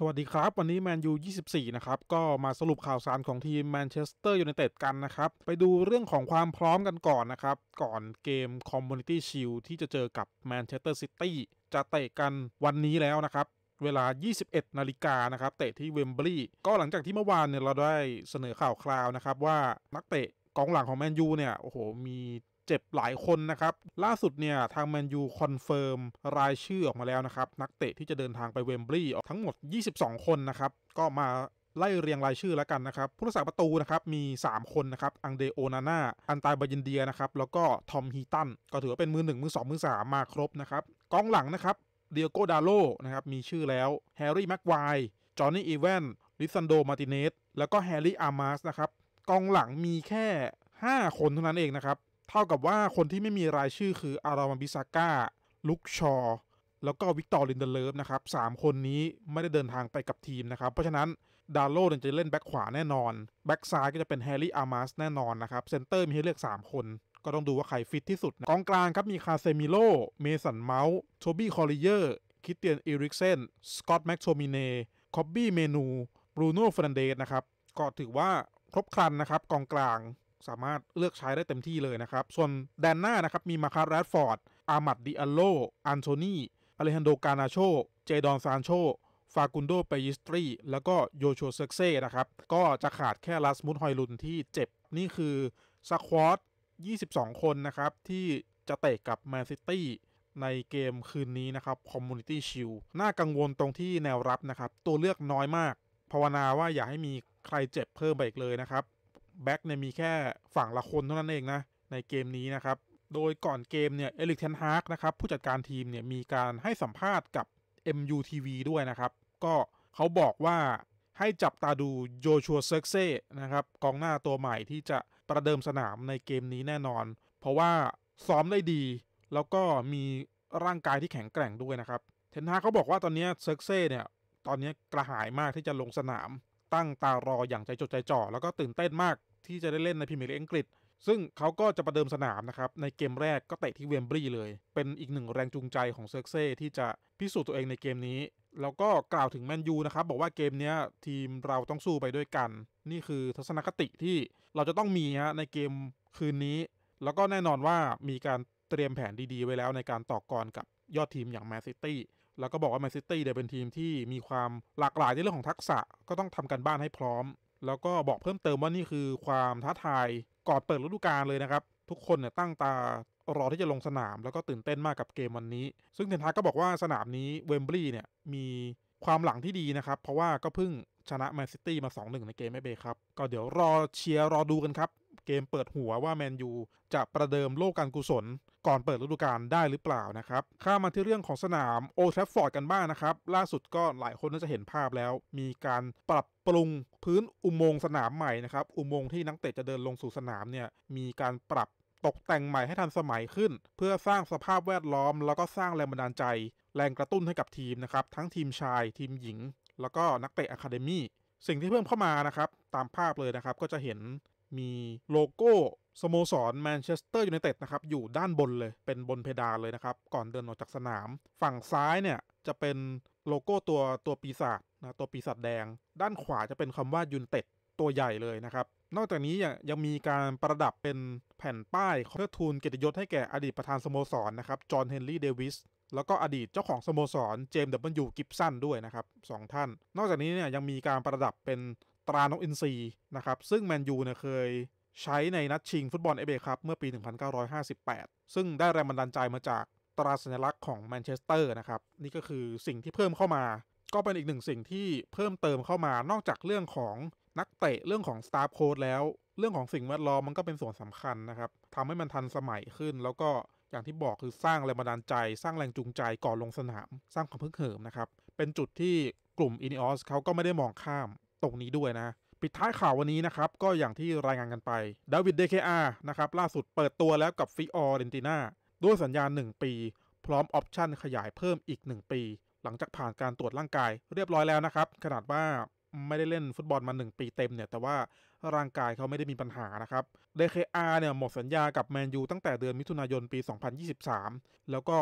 สวัสดีครับ วันนี้แมนยู 24 นะครับ ก็มาสรุปข่าวสารของทีมแมนเชสเตอร์ยูไนเต็ดกันนะครับ ไปดูเรื่องของความพร้อมกันก่อนนะครับ ก่อนเกมคอมมูนิตี้ชิลที่จะเจอกับแมนเชสเตอร์ซิตี้จะเตะกันวันนี้แล้วนะครับ เวลา 21 นาฬิกานะครับ เตะที่เวมบลีย์ก็หลังจากที่เมื่อวานเนี่ย เราได้เสนอข่าวคราวนะครับว่านักเตะกองหลังของแมนยูเนี่ย โอ้โห มีเจ็บหลายคนนะครับ ล่าสุดเนี่ย ทางแมนยูคอนเฟิร์มรายชื่อออกมาแล้วนะครับ นักเตะที่จะเดินทางไปเวมบลีย์ทั้งหมด 22 คนนะครับ ก็มาไล่เรียงรายชื่อแล้วกันนะครับ ผู้รักษาประตูนะครับ มี 3 คนนะครับอังเดโอนาน่าอันตายบายินเดียนะครับแล้วก็ทอมฮีตันก็ถือว่าเป็นมือ1มือ2มือ3มาครบนะครับกองหลังนะครับเดียโกดาโลนะครับมีชื่อแล้วแฮร์รี่แม็กไวจอห์นนี่อีแวนลิซันโดมาติเนสแล้วก็แฮร์รี่อาร์มาสนะครับกองหลังมีแค่ 5 คนเท่านั้นเองนะครับเท่ากับว่าคนที่ไม่มีรายชื่อคืออารามบิซาก้าลุกชอแล้วก็วิกตอร์ลินเดเลิฟนะครับสามคนนี้ไม่ได้เดินทางไปกับทีมนะครับ เพราะฉะนั้นดาร์โลจะเล่นแบ็คขวาแน่นอน แบ็คซ้ายก็จะเป็นแฮร์รี่อาร์มาสแน่นอนนะครับ เซนเตอร์มีให้เลือก3 คนก็ต้องดูว่าใครฟิตที่สุดกองกลางครับมีคาเซมิโลเมสันเมาส์โทบี้คอริเยอร์คิเตียนอริกเซนสกอตแม็กโทมิเน่คอบบี้เมนูบรูโน่ฟรันเดสนะครับก็ถือว่าครบครันนะครับกองกลางสามารถเลือกใช้ได้เต็มที่เลยนะครับ ส่วนแดนหน้านะครับ มีมาคาร์แรดฟอร์ด อามัดดิอัลโล อันโทนีอเลฮันโดกานาโชเจดอนซานโช ฟากุนโดเปยิสตรี แล้วก็โยโชเซ็กเซ่นะครับ ก็จะขาดแค่ลาสมุตฮอยลุนที่เจ็บ นี่คือสควอต22 คนนะครับ ที่จะเตะกับแมนซิตี้ในเกมคืนนี้นะครับคอมมูนิตี้ชิลน่ากังวลตรงที่แนวรับนะครับ ตัวเลือกน้อยมาก ภาวนาว่าอย่าให้มีใครเจ็บเพิ่มไปอีกเลยนะครับแบ็กเนี่ยมีแค่ฝั่งละคนเท่านั้นเองนะ ในเกมนี้นะครับ โดยก่อนเกมเนี่ย เอลิกเทนฮาร์กนะครับ ผู้จัดการทีมเนี่ยมีการให้สัมภาษณ์กับ MUTV ด้วยนะครับ ก็เขาบอกว่าให้จับตาดูโยชัวเซอร์เซ่ นะครับกองหน้าตัวใหม่ที่จะประเดิมสนามในเกมนี้แน่นอน เพราะว่าซ้อมได้ดี แล้วก็มีร่างกายที่แข็งแกร่งด้วยนะครับเทนฮาเขาบอกว่าตอนนี้เซอร์เซ่เนี่ยตอนนี้กระหายมากที่จะลงสนามตั้งตารออย่างใจจดใจจ่อ แล้วก็ตื่นเต้นมากที่จะได้เล่นในพรีเมียร์ลีกอังกฤษ ซึ่งเขาก็จะประเดิมสนามนะครับ ในเกมแรกก็เตะที่เวมบรีเลย เป็นอีกหนึ่งแรงจูงใจของเซอร์เซ่ที่จะพิสูจน์ตัวเองในเกมนี้ แล้วก็กล่าวถึงแมนยูนะครับ บอกว่าเกมนี้ทีมเราต้องสู้ไปด้วยกัน นี่คือทัศนคติที่เราจะต้องมีฮะในเกมคืนนี้ แล้วก็แน่นอนว่ามีการเตรียมแผนดีๆไว้แล้วในการต่อกรกับยอดทีมอย่างแมนซิตี้แล้วก็บอกว่าแมนซิตี้เนี่ยเป็นทีมที่มีความหลากหลายในเรื่องของทักษะก็ต้องทำการบ้านให้พร้อม แล้วก็บอกเพิ่มเติมว่านี่คือ ความท้าทายก่อนเปิดฤดูกาลเลยนะครับทุกคนเนี่ยตั้งตารอที่จะลงสนาม แล้วก็ตื่นเต้นมากกับเกมวันนี้ ซึ่งเทนทาก็บอกว่าสนามนี้เวมบลีย์เนี่ยมีความหลังที่ดี นะครับ เพราะว่าก็เพิ่งชนะแมนซิตี้มา2-1 ในเกมไม่เบครับก็เดี๋ยวรอเชียร์รอดูกันครับเกมเปิดหัวว่าแมนยูจะประเดิมโลกการกุศลก่อนเปิดฤดูกาลได้หรือเปล่านะครับ ข้ามาที่เรื่องของสนามโอทรฟฟอร์ดกันบ้างนะครับ ล่าสุดก็หลายคนน่าจะเห็นภาพแล้ว มีการปรับปรุงพื้นอุโมงค์สนามใหม่นะครับ อุโมงค์ที่นักเตะจะเดินลงสู่สนามเนี่ย มีการปรับตกแต่งใหม่ให้ทันสมัยขึ้น เพื่อสร้างสภาพแวดล้อม แล้วก็สร้างแรงบันดาลใจ แรงกระตุ้นให้กับทีมนะครับ ทั้งทีมชายทีมหญิง แล้วก็นักเตะอะคาเดมี่สิ่งที่เพิ่มเข้ามานะครับ ตามภาพเลยนะครับ ก็จะเห็นมีโลโก้สโมสรแมนเชสเตอร์ยูไนเต็ดนะครับ อยู่ด้านบนเลยเป็นบนเพดานเลยนะครับ ก่อนเดินออกจากสนาม ฝั่งซ้ายเนี่ย จะเป็นโลโก้ตัวตัวปีศาจนะตัวปีศาจแดง ด้านขวาจะเป็นคำว่ายูนเต็ด ตัวใหญ่เลยนะครับ นอกจากนี้ยังมีการประดับเป็นแผ่นป้าย เพื่อทูลเกียรติยศให้แก่อดีตประธานสโมสรนะครับจอห์นเฮนรี่เดวิสแล้วก็อดีตเจ้าของสโมสรเจมส์ดับเบิลยูกิฟสันด้วยนะครับสองท่าน นอกจากนี้เนี่ยยังมีการประดับเป็นตรานกอินทรีนะครับซึ่งแมนยูเนี่ยเคยใช้ในนัดชิงฟุตบอลเอเบครับเมื่อปี 1958 ซึ่งได้แรงบันดาลใจมาจากตราสัญลักษณ์ของแมนเชสเตอร์นะครับ นี่ก็คือสิ่งที่เพิ่มเข้ามา ก็เป็นอีกหนึ่งสิ่งที่เพิ่มเติมเข้ามา นอกจากเรื่องของนักเตะ เรื่องของสตาฟโค้ดแล้ว เรื่องของสิ่งแวดล้อมมันก็เป็นส่วนสำคัญนะครับทำให้มันทันสมัยขึ้น แล้วก็อย่างที่บอกคือสร้างแรงบันดาลใจสร้างแรงจูงใจก่อนลงสนาม สร้างความพึงเหิมนะครับเป็นจุดที่กลุ่มอินิออสเขาก็ไม่ได้มองข้ามตรงนี้ด้วยนะปิดท้ายข่าววันนี้นะครับ ก็อย่างที่รายงานกันไปดาวิดเดเคอานะครับ ล่าสุดเปิดตัวแล้วกับฟิออเรนติน่า ด้วยสัญญา1ปี พร้อมออปชั่นขยายเพิ่มอีก 1 ปี หลังจากผ่านการตรวจร่างกาย เรียบร้อยแล้วนะครับ ขนาดว่าไม่ได้เล่นฟุตบอลมา 1 ปีเต็มเนี่ย แต่ว่าร่างกายเขาไม่ได้มีปัญหานะครับเดเคอาเนี่ยหมดสัญญากับแมนยูตั้งแต่เดือนมิถุนายนปี 2023 แล้วก็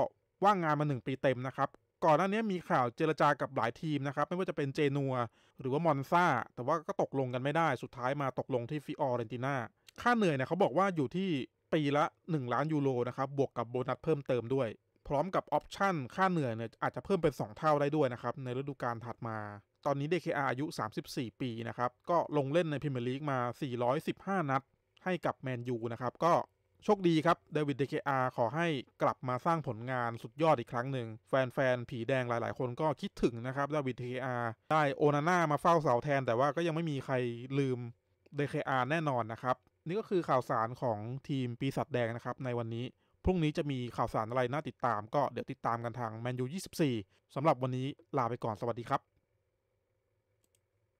ว่างงานมา 1 ปีเต็มนะครับก่อนหน้านี้มีข่าวเจรจากับหลายทีมนะครับ ไม่ว่าจะเป็นเจนัวหรือว่ามอนซาแต่ว่าก็ตกลงกันไม่ได้สุดท้ายมาตกลงที่ฟิออเรนติน่าค่าเหนื่อยเนี่ยเขาบอกว่าอยู่ที่ปีละ 1 ล้านยูโรนะครับ บวกกับโบนัสเพิ่มเติมด้วย พร้อมกับออปชั่นค่าเหนื่อยเนี่ยอาจจะเพิ่มเป็น 2 เท่าได้ด้วยนะครับ ในฤดูกาลถัดมา ตอนนี้ค k คอายุ 34 ปีนะครับก็ลงเล่นในพรีเมียร์ลีกมา415นัดให้กับแมนยูนะครับก็โชคดีครับเดวิดเดเคอาขอให้กลับมาสร้างผลงานสุดยอดอีกครั้งหนึ่ง แฟนๆ ผีแดงหลายๆ คนก็คิดถึงนะครับเดวิดเดเคอาได้โอนาน่ามาเฝ้าเสาแทนแต่ว่าก็ยังไม่มีใครลืมเดเคอาแน่นอนนะครับ นี่ก็คือข่าวสารของทีมปีศาจแดงนะครับในวันนี้ พรุ่งนี้จะมีข่าวสารอะไรน่าติดตามก็เดี๋ยวติดตามกันทางแมนยู24สำหรับวันนี้ลาไปก่อนสวัสดีครับ